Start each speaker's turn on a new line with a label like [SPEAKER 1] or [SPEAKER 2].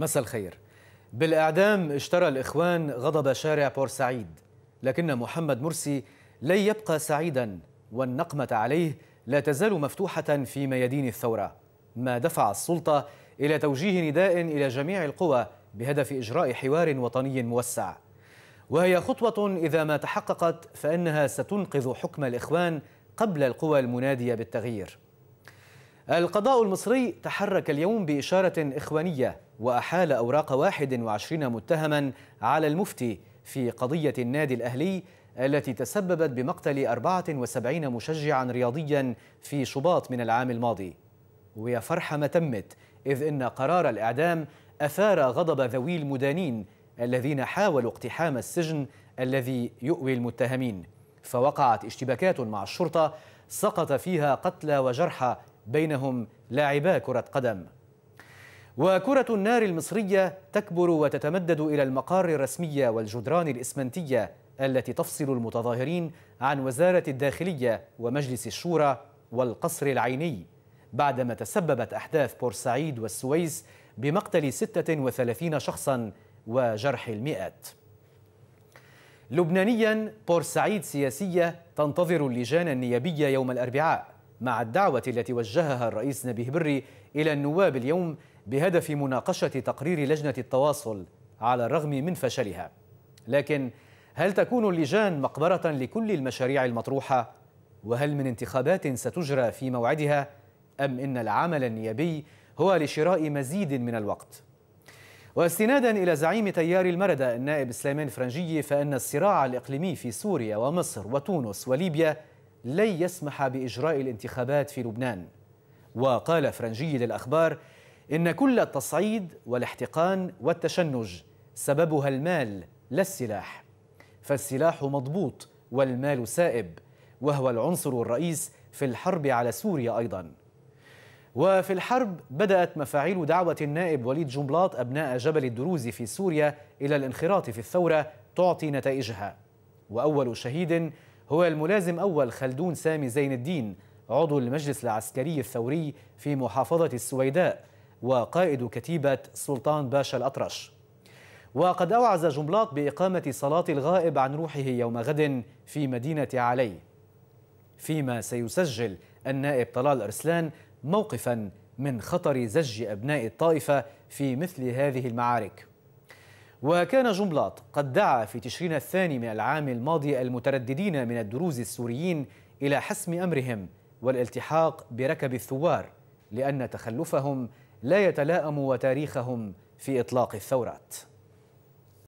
[SPEAKER 1] مساء الخير بالإعدام اشترى الإخوان غضب شارع بورسعيد لكن محمد مرسي لن يبقى سعيدا والنقمة عليه لا تزال مفتوحة في ميادين الثورة ما دفع السلطة إلى توجيه نداء إلى جميع القوى بهدف إجراء حوار وطني موسع وهي خطوة إذا ما تحققت فإنها ستنقذ حكم الإخوان قبل القوى المنادية بالتغيير القضاء المصري تحرك اليوم بإشارة إخوانية وأحال أوراق 21 متهما على المفتي في قضية النادي الأهلي التي تسببت بمقتل 74 مشجعا رياضيا في شباط من العام الماضي ويا فرحة ما تمت إذ إن قرار الإعدام أثار غضب ذوي المدانين الذين حاولوا اقتحام السجن الذي يؤوي المتهمين فوقعت اشتباكات مع الشرطة سقط فيها قتلى وجرحى بينهم لاعبا كرة قدم وكرة النار المصرية تكبر وتتمدد إلى المقار الرسمي والجدران الإسمنتية التي تفصل المتظاهرين عن وزارة الداخلية ومجلس الشورى والقصر العيني بعدما تسببت أحداث بورسعيد والسويس بمقتل 36 شخصا وجرح المئات لبنانيا بورسعيد سياسية تنتظر اللجان النيابية يوم الأربعاء مع الدعوة التي وجهها الرئيس نبيه بري إلى النواب اليوم بهدف مناقشة تقرير لجنة التواصل على الرغم من فشلها لكن هل تكون اللجان مقبرة لكل المشاريع المطروحة؟ وهل من انتخابات ستجرى في موعدها؟ أم إن العمل النيابي هو لشراء مزيد من الوقت؟ واستنادا إلى زعيم تيار المردة النائب سليمان فرنجي فإن الصراع الإقليمي في سوريا ومصر وتونس وليبيا لن يسمح باجراء الانتخابات في لبنان وقال فرنجي للاخبار ان كل التصعيد والاحتقان والتشنج سببها المال لا السلاح فالسلاح مضبوط والمال سائب وهو العنصر الرئيس في الحرب على سوريا ايضا وفي الحرب بدأت مفاعيل دعوة النائب وليد جنبلاط أبناء جبل الدروز في سوريا إلى الانخراط في الثورة تعطي نتائجها وأول شهيد هو الملازم أول خلدون سامي زين الدين عضو المجلس العسكري الثوري في محافظة السويداء وقائد كتيبة سلطان باشا الأطرش وقد أوعز جملاط بإقامة صلاة الغائب عن روحه يوم غد في مدينة علي فيما سيسجل النائب طلال أرسلان موقفا من خطر زج أبناء الطائفة في مثل هذه المعارك وكان جنبلاط قد دعا في تشرين الثاني من العام الماضي المترددين من الدروز السوريين إلى حسم أمرهم والالتحاق بركب الثوار لأن تخلفهم لا يتلائم وتاريخهم في إطلاق الثورات